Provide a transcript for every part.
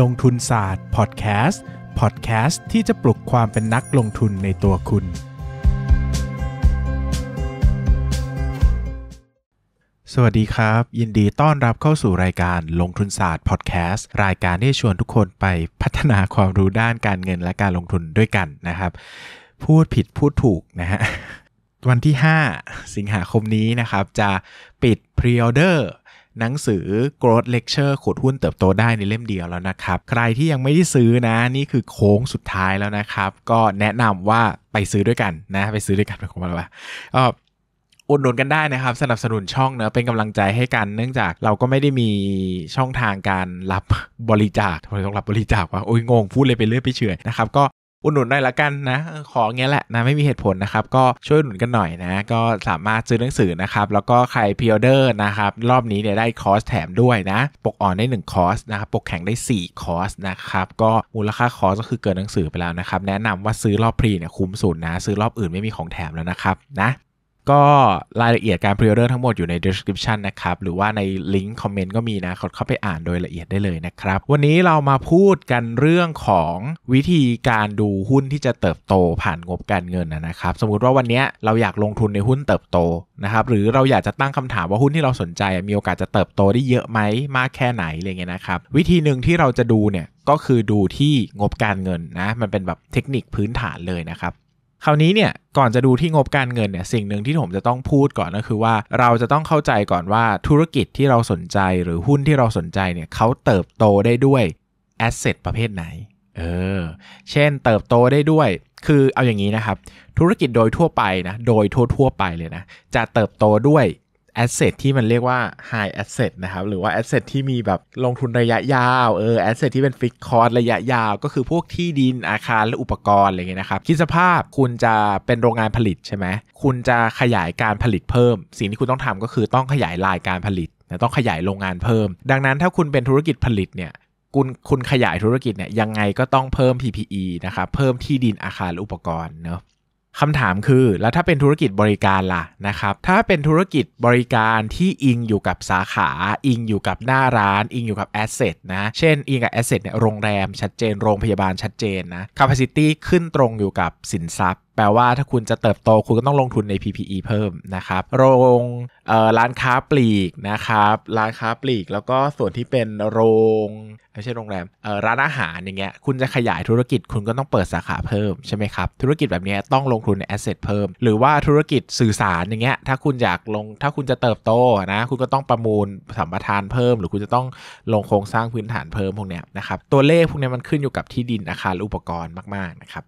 ลงทุนศาสตร์พอดแคสต์พอดแคสต์ที่จะปลุกความเป็นนักลงทุนในตัวคุณ สวัสดีครับ ยินดีต้อนรับเข้าสู่รายการลงทุนศาสตร์พอดแคสต์รายการที่ชวนทุกคนไปพัฒนาความรู้ด้านการเงินและการลงทุนด้วยกันนะครับ พูดผิดพูดถูกนะฮะวันที่ 5 สิงหาคมนี้นะครับจะปิดพรีออเดอร์หนังสือ Growth Lecture ขุดหุ้นเติบโตได้ในเล่มเดียวแล้วนะครับ ใครที่ยังไม่ได้ซื้อนะนี่คือโค้งสุดท้ายแล้วนะครับ ก็แนะนำว่าไปซื้อด้วยกันนะไปซื้อด้วยกันเป็นคนละราออุดหนุนกันได้นะครับ สนับสนุนช่องเนะเป็นกำลังใจให้กัน เนื่องจากเราก็ไม่ได้มีช่องทางการรับบริจาคทำไมต้องรับบริจาคว่าโอ้ยงงพูดเลยไปเรื่อยไปเฉยนะครับก็อุดหนุนหน่อยละกันนะ ของเงี้ยแหละนะไม่มีเหตุผลนะครับ ก็ช่วยหนุนกันหน่อยนะ ก็สามารถซื้อหนังสือนะครับแล้วก็ใครพิออเดอร์นะครับ รอบนี้เนี่ยได้คอร์สแถมด้วยนะ ปกอ่อนได้1คอร์สนะครับปกแข็งได้4คอร์สนะครับก็มูลค่าคอร์สก็คือเกินหนังสือไปแล้วนะครับแนะนำว่าซื้อรอบพรีเนี่ยคุ้มสุดนะ ซื้อรอบอื่นไม่มีของแถมแล้วนะครับนะก็รายละเอียดการพรีออเดอร์ทั้งหมดอยู่ใน description นะครับหรือว่าในลิงก์คอมเมนต์ก็มีนะเขาเข้าไปอ่านโดยละเอียดได้เลยนะครับ วันนี้เรามาพูดกันเรื่องของวิธีการดูหุ้นที่จะเติบโตผ่านงบการเงินนะครับ สมมุติว่าวันนี้เราอยากลงทุนในหุ้นเติบโตนะครับหรือเราอยากจะตั้งคำถามว่าหุ้นที่เราสนใจมีโอกาสจะเติบโตได้เยอะไหมมากแค่ไหนอะไรเงี้ยนะครับ วิธีหนึ่งที่เราจะดูเนี่ยก็คือดูที่งบการเงินนะมันเป็นแบบเทคนิคพื้นฐานเลยนะครับคราวนี้เนี่ย ก่อนจะดูที่งบการเงินเนี่ย สิ่งหนึ่งที่ผมจะต้องพูดก่อนก็คือว่าเราจะต้องเข้าใจก่อนว่าธุรกิจที่เราสนใจหรือหุ้นที่เราสนใจเนี่ยเขาเติบโตได้ด้วยแอสเซทประเภทไหน เออ เช่นเติบโตได้ด้วย คือเอาอย่างนี้นะครับ ธุรกิจโดยทั่วไปนะ โดยทั่วๆไปเลยนะ จะเติบโตด้วยแอสเซทที่มันเรียกว่า high asset นะครับหรือว่าแอสเซทที่มีแบบลงทุนระยะยาวเออแอสเซทที่เป็นฟิกคอร์ระยะยาว ก็คือพวกที่ดินอาคารและอุปกรณ์อะไรเงี้ยนะครับคิดสภาพคุณจะเป็นโรงงานผลิต ใช่ไหมคุณจะขยายการผลิตเพิ่ม สิ่งที่คุณต้องทำก็คือต้องขยายรายการผลิตต้องขยายโรงงานเพิ่ม ดังนั้นถ้าคุณเป็นธุรกิจผลิตเนี่ย คุณคุณขยายธุรกิจเนี่ยยังไงก็ต้องเพิ่ม PPE นะครับเพิ่มที่ดินอาคารอุปกรณ์เนาะคำถามคือแล้วถ้าเป็นธุรกิจบริการล่ะนะครับ ถ้าเป็นธุรกิจบริการที่อิงอยู่กับสาขา อิงอยู่กับหน้าร้าน อิงอยู่กับแอสเซทนะเช่นอิงกับแอสเซทเนี่ยโรงแรมชัดเจนโรงพยาบาลชัดเจนนะ capacity ขึ้นตรงอยู่กับสินทรัพย์แปลว่าถ้าคุณจะเติบโตคุณก็ต้องลงทุนใน PPE เพิ่มนะครับ โรงร้านค้าปลีกนะครับ ร้านค้าปลีก แล้วก็ส่วนที่เป็นโรงไม่ใช่โรงแรมร้านอาหารอย่างเงี้ยคุณจะขยายธุรกิจคุณก็ต้องเปิดสาขาเพิ่มใช่ไหมครับธุรกิจแบบนี้ต้องลงทุนในแอสเซทเพิ่มหรือว่าธุรกิจสื่อสารอย่างเงี้ยถ้าคุณอยากลงถ้าคุณจะเติบโตนะคุณก็ต้องประมูลสัมปทานเพิ่มหรือคุณจะต้องลงโครงสร้างพื้นฐานเพิ่มพวกเนี้ยนะครับตัวเลขพวกนี้มันขึ้นอยู่กับที่ดินอาคารอุปกรณ์มากๆนะครับ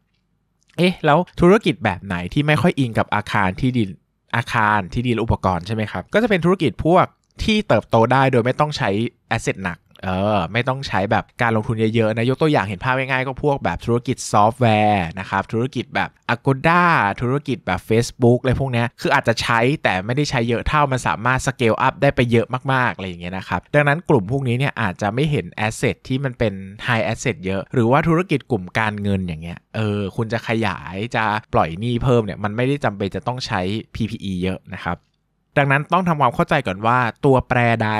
เอ๊ะแล้วธุรกิจแบบไหนที่ไม่ค่อยอิงกับอาคารที่ดิน อาคารที่ดินอุปกรณ์ใช่ไหมครับ ก็จะเป็นธุรกิจพวกที่เติบโตได้โดยไม่ต้องใช้แอสเซทหนักเออ ไม่ต้องใช้แบบการลงทุนเยอะ ๆนะยกตัวอย่างเห็นภาพง่าย ๆ ก็พวกแบบธุรกิจซอฟต์แวร์นะครับ ธุรกิจแบบ Agoda ธุรกิจแบบ Facebook อะไรพวกนี้คืออาจจะใช้แต่ไม่ได้ใช้เยอะเท่ามันสามารถสเกลอัพได้ไปเยอะมาก ๆ อะไรอย่างเงี้ยนะครับ ดังนั้นกลุ่มพวกนี้เนี่ยอาจจะไม่เห็นแอสเซทที่มันเป็นไฮแอสเซทเยอะ หรือว่าธุรกิจกลุ่มการเงินอย่างเงี้ยเออคุณจะขยายจะปล่อยหนี้เพิ่มเนี่ยมันไม่ได้จำเป็นจะต้องใช้ PPE เยอะนะครับดังนั้นต้องทำความเข้าใจก่อนว่าตัวแปรใด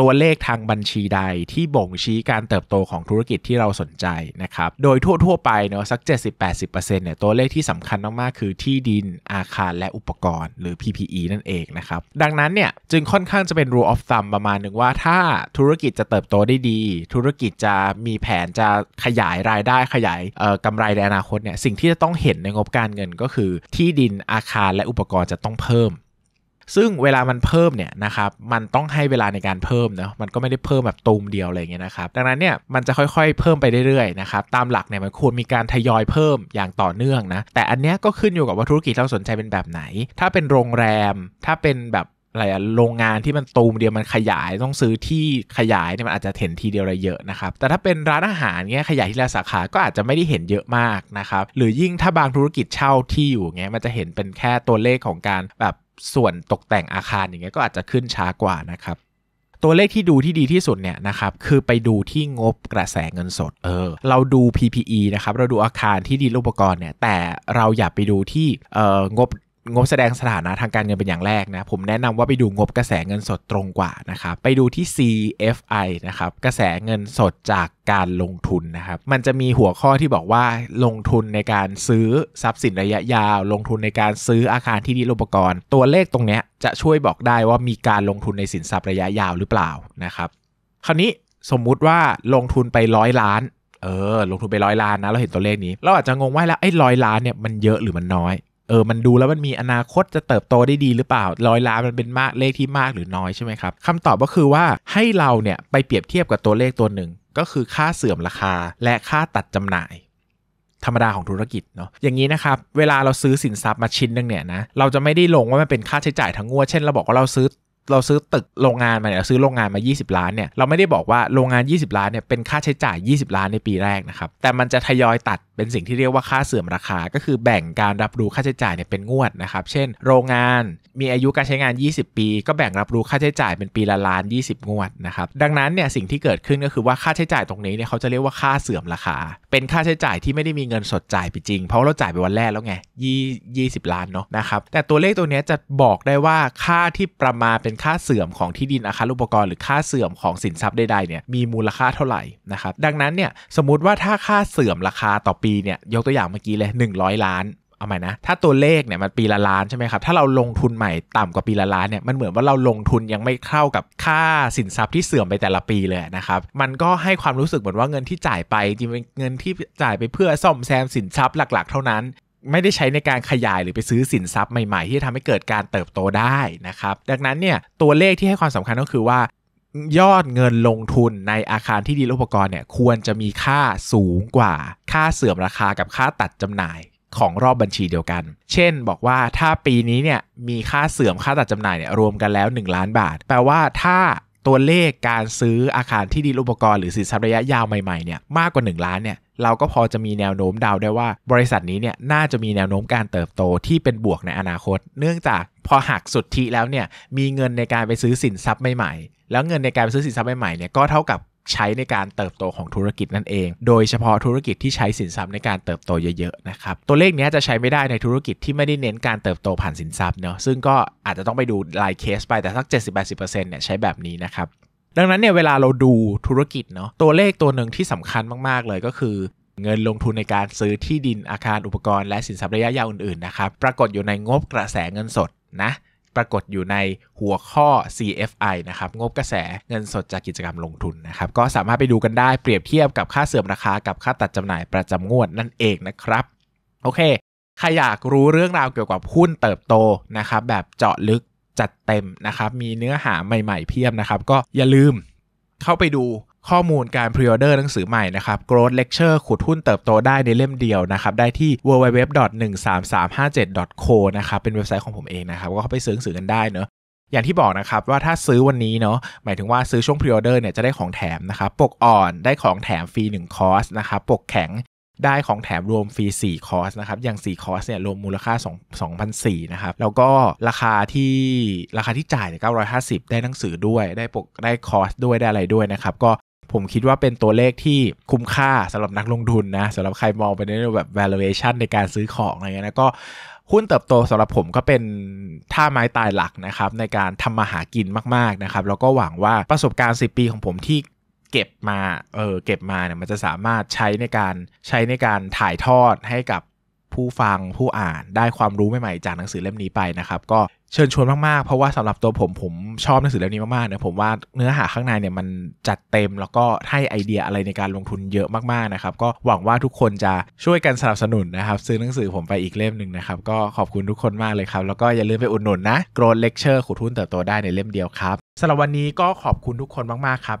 ตัวเลขทางบัญชีใดที่บ่งชี้การเติบโตของธุรกิจที่เราสนใจนะครับ โดยทั่วๆ ไปเนาะสัก 70-80%เนี่ยตัวเลขที่สำคัญมากๆคือที่ดินอาคารและอุปกรณ์หรือ PPE นั่นเองนะครับ ดังนั้นเนี่ย จึงค่อนข้างจะเป็น rule of thumb ประมาณหนึ่งว่าถ้าธุรกิจจะเติบโตได้ดี ธุรกิจจะมีแผนจะขยายรายได้ขยายกำไรในอนาคตเนี่ยสิ่งที่จะต้องเห็นในงบการเงินก็คือที่ดินอาคารและอุปกรณ์จะต้องเพิ่มซึ่งเวลามันเพิ่มเนี่ยนะครับ มันต้องให้เวลาในการเพิ่มเนะมันก็ไม่ได้เพิ่มแบบตูมเดียวอะไรเงี้ยนะครับ ดังนั้นเนี่ย มันจะค่อยๆ เพิ่มไปเรื่อยๆ นะครับ ตามหลักเนี่ยมันควรมีการทยอยเพิ่มอย่างต่อเนื่องนะ แต่อันเนี้ยก็ขึ้นอยู่กับว่าธุรกิจเราสนใจเป็นแบบไหน ถ้าเป็นโรงแรม ถ้าเป็นแบบอะไรอะโรงงานที่มันตูมเดียวมันขยาย ต้องซื้อที่ขยายเนี่ยมันอาจจะเห็นทีเดียวอะไรเยอะนะครับ แต่ถ้าเป็นร้านอาหารเงี้ยขยายทีละสาขา ก็อาจจะไม่ได้เห็นเยอะมากนะครับ หรือยิ่งถ้าบางธุรกิจเช่าที่อยู่เงี้ยมันจะเห็นเป็นแค่ตัวเลขของการแบบส่วนตกแต่งอาคารอย่างเงี้ยก็อาจจะขึ้นช้ากว่านะครับ ตัวเลขที่ดูที่ดีที่สุดเนี่ยนะครับคือไปดูที่งบกระแสเงินสดเออเราดู PPE นะครับเราดูอาคารที่ดีลูปกอบเนี่ย แต่เราอย่าไปดูที่เอ่องบงบแสดงสถานะทางการเงินเป็นอย่างแรกนะผมแนะนำว่าไปดูงบกระแสเงินสดตรงกว่านะครับไปดูที่ CFI นะครับกระแสเงินสดจากการลงทุนนะครับมันจะมีหัวข้อที่บอกว่าลงทุนในการซื้อทรัพย์สินระยะยาว ลงทุนในการซื้ออาคารที่ดินอุปกรณ์ ตัวเลขตรงเนี้ยจะช่วยบอกได้ว่ามีการลงทุนในสินทรัพย์ระยะยาวหรือเปล่านะครับคราวนี้สมมุติว่าลงทุนไปร้อยล้านเออลงทุนไปร้อยล้านนะเราเห็นตัวเลขนี้ เราอาจจะงงว่าแล้วไอ้ร้อยล้านเนี่ยมันเยอะหรือมันน้อยเออ มันดูแล้วมันมีอนาคตจะเติบโตได้ดีหรือเปล่าร้อยล้านมันเป็นมากเลขที่มากหรือน้อยใช่ไหมครับคำตอบก็คือว่าให้เราเนี่ย ไปเปรียบเทียบกับตัวเลขตัวหนึ่งก็คือค่าเสื่อมราคาและค่าตัดจำหน่าย ธรรมดาของธุรกิจเนาะ อย่างนี้นะครับเวลาเราซื้อสินทรัพย์มาชิ้นนึงเนี่ยนะเราจะไม่ได้ลงว่ามันเป็นค่าใช้จ่ายทั้งงวดเช่นเราบอกว่าเราซื้อเราซื้อตึกโรงงานมาเนี่ยซื้อโรงงานมา 20 ล้านเนี่ยเราไม่ได้บอกว่าโรงงาน 20 ล้านเนี่ยเป็นค่าใช้จ่าย 20 ล้านในปีแรกนะครับแต่มันจะทยอยตัดเป็นสิ่งที่เรียกว่าค่าเสื่อมราคาก็คือแบ่งการรับรู้ค่าใช้จ่ายเนี่ยเป็นงวดนะครับ เช่นโรงงานมีอายุการใช้งาน 20 ปี ก็แบ่งรับรู้ค่าใช้จ่ายเป็นปีละล้าน 20 งวดนะครับ ดังนั้นเนี่ยสิ่งที่เกิดขึ้นก็คือว่าค่าใช้จ่ายตรงนี้เนี่ยเขาจะเรียกว่าค่าเสื่อมราคา เป็นค่าใช้จ่ายที่ไม่ได้มีเงินสดจ่ายไปจริง เพราะเราจ่ายไปวันแรกแล้วไงยี่สิบล้านเนาะนะครับ แต่ตัวเลขตัวนี้จะบอกได้ว่าค่าที่ประมาณเป็นค่าเสื่อมของที่ดินอาคารอุปกรณ์หรือค่าเสื่อมของสินทรัพย์ใดๆเนี่ยมีมูลค่าเท่าไหร่นะครับดังนั้นเนี่ยสมมติว่าถ้าค่าเสื่อมราคาต่อปีเนี่ยยกตัวอย่างเมื่อกี้เลย100 ล้านเอาใหม่นะถ้าตัวเลขเนี่ยมันปีละล้านใช่ไหมครับถ้าเราลงทุนใหม่ต่ำกว่าปีละล้านเนี่ยมันเหมือนว่าเราลงทุนยังไม่เข้ากับค่าสินทรัพย์ที่เสื่อมไปแต่ละปีเลยนะครับมันก็ให้ความรู้สึกเหมือนว่าเงินที่จ่ายไปจริงเป็นเงินที่จ่ายไปเพื่อซ่อมแซมสินทรัพย์หลักๆ เท่านั้น ไม่ได้ใช้ในการขยายหรือไปซื้อสินทรัพย์ใหม่ๆที่ทำให้เกิดการเติบโตได้นะครับดังนั้นเนี่ยตัวเลขที่ให้ความสำคัญก็คือว่ายอดเงินลงทุนในอาคารที่ดีอุปกรณ์เนี่ยควรจะมีค่าสูงกว่าค่าเสื่อมราคากับค่าตัดจำหน่าย ของรอบบัญชีเดียวกัน เช่นบอกว่าถ้าปีนี้เนี่ยมีค่าเสื่อมค่าตัดจำหน่ายเนี่ยรวมกันแล้ว 1 ล้านบาท แปลว่าถ้าตัวเลขการซื้ออาคารที่ดีอุปกรณ์หรือสินทรัพย์ระยะยาวใหม่ๆเนี่ยมากกว่า 1 ล้านเนี่ยเราก็พอจะมีแนวโน้มเดาได้ว่า บริษัทนี้เนี่ยน่าจะมีแนวโน้มการเติบโตที่เป็นบวกในอนาคต เนื่องจากพอหักสุทธิแล้วเนี่ย มีเงินในการไปซื้อสินทรัพย์ใหม่ๆ แล้วเงินในการไปซื้อสินทรัพย์ใหม่ๆเนี่ย ก็เท่ากับใช้ในการเติบโตของธุรกิจนั่นเอง โดยเฉพาะธุรกิจที่ใช้สินทรัพย์ในการเติบโตเยอะๆ นะครับ ตัวเลขนี้จะใช้ไม่ได้ในธุรกิจที่ไม่ได้เน้นการเติบโตผ่านสินทรัพย์เนาะ ซึ่งก็อาจจะต้องไปดูรายเคสไป แต่สัก 70-80%เนี่ยใช้แบบนี้นะครับ ดังนั้นเนี่ยเวลาเราดูธุรกิจเนาะ ตัวเลขตัวหนึ่งที่สำคัญมาก ๆ เลยก็คือ เงินลงทุนในการซื้อที่ดินอาคารอุปกรณ์และสินทรัพย์ระยะยาวอื่นๆนะครับปรากฏอยู่ในงบกระแสเงินสดนะ ปรากฏอยู่ในหัวข้อ CFI นะครับ งบกระแสเงินสดจากกิจกรรมลงทุนนะครับ ก็สามารถไปดูกันได้เปรียบเทียบกับค่าเสื่อมราคา กับค่าตัดจำหน่ายประจำงวดนั่นเองนะครับ โอเค ใครอยากรู้เรื่องราวเกี่ยวกับหุ้นเติบโตนะครับ แบบเจาะลึกจัดเต็มนะครับ มีเนื้อหาใหม่ๆเพียบนะครับ ก็อย่าลืมเข้าไปดูข้อมูลการพรีออเดอร์หนังสือใหม่นะครับ Growth Lecture ขุดหุ้นเติบโตได้ในเล่มเดียวนะครับได้ที่ www.13357.co นะครับเป็นเว็บไซต์ของผมเองนะครับก็เข้าไปซื้อหนังสือกันได้เนาะอย่างที่บอกนะครับว่าถ้าซื้อวันนี้เนาะหมายถึงว่าซื้อช่วงพรีออเดอร์เนี่ยจะได้ของแถมนะครับปกอ่อนได้ของแถมฟรี1 คอร์สนะครับปกแข็งได้ของแถมรวมฟรี4 คอร์สนะครับอย่าง 4 คอร์สเนี่ยรวมมูลค่า2 2,004นะครับแล้วก็ราคาที่ราคาที่จ่ายเนี่ย950 ได้หนังสือด้วย ได้ปกได้คอร์สด้วยได้อะไรด้วยนะครับก็ผมคิดว่าเป็นตัวเลขที่คุ้มค่าสำหรับนักลงทุนนะสำหรับใครมองไปในแบบ valuation ในการซื้อของอะไรเงี้ยนะก็หุ้นเติบโตสำหรับผมก็เป็นท่าไม้ตายหลักนะครับในการทำมาหากินมากๆนะครับแล้วก็หวังว่าประสบการณ์ 10 ปีของผมที่เก็บมาเออเก็บมาเนี่ยมันจะสามารถใช้ในการใช้ในการถ่ายทอดให้กับผู้ฟังผู้อ่านได้ความรู้ใหม่ๆจากหนังสือเล่มนี้ไปนะครับก็เชิญชวนมากๆ เพราะว่าสำหรับตัวผมผมชอบหนังสือเล่มนี้มากๆเนี่ยผมว่าเนื้อหาข้างในเนี่ยมันจัดเต็ม แล้วก็ให้ไอเดียอะไรในการลงทุนเยอะมากๆนะครับก็หวังว่าทุกคนจะช่วยกันสนับสนุนนะครับซื้อหนังสือผมไปอีกเล่มหนึ่งนะครับก็ขอบคุณทุกคนมากเลยครับ แล้วก็อย่าลืมไปอุดหนุนนะโกรดเลคเชอร์ขุดทุนเติบโตได้ในเล่มเดียวครับสำหรับวันนี้ก็ขอบคุณทุกคนมากๆครับ